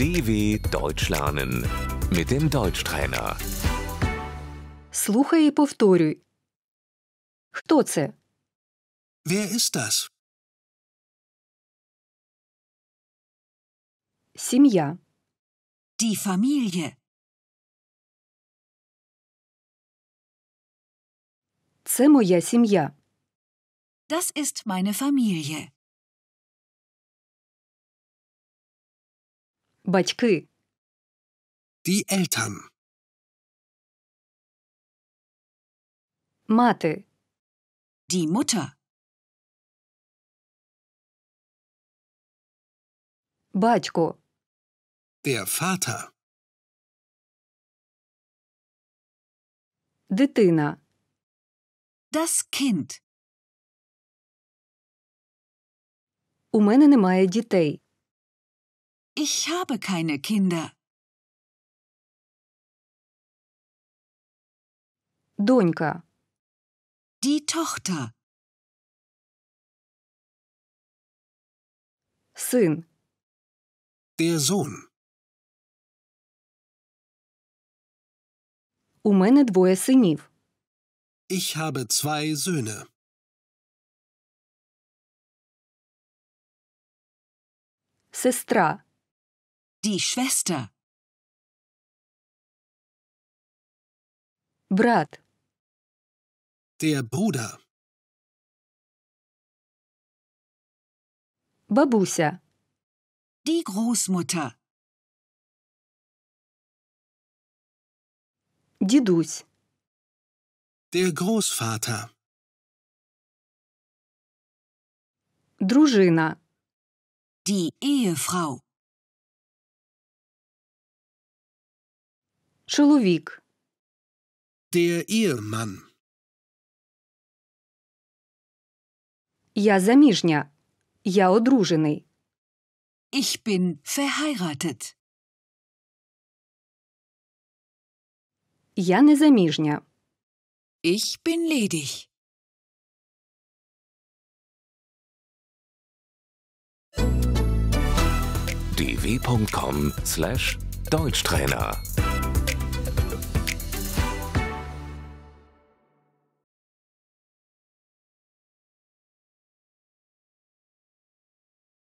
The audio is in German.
DW Deutsch lernen mit dem Deutschtrainer. Слухай і повторюй. Хто це? Wer ist das? Сім'я. Die Familie. Це моя сім'я. Das ist meine Familie. Батьки. Die Eltern. Мати. Die Mutter. Батько. Der Vater. Дитина. Das Kind. У мене немає дітей. Ich habe keine Kinder. Донька. Die Tochter. Сын. Der Sohn. У мене двоє синів. Ich habe zwei Söhne. Сестра. Die Schwester. Brat. Der Bruder. Бабуся. Die Großmutter. Didus. Der Großvater. Дружина. Die Ehefrau. Чоловік. Der Ehemann. Я заміжня. Я одружений. Ich bin verheiratet. Я не заміжня. Ich bin ledig. dw.com/deutschtrainer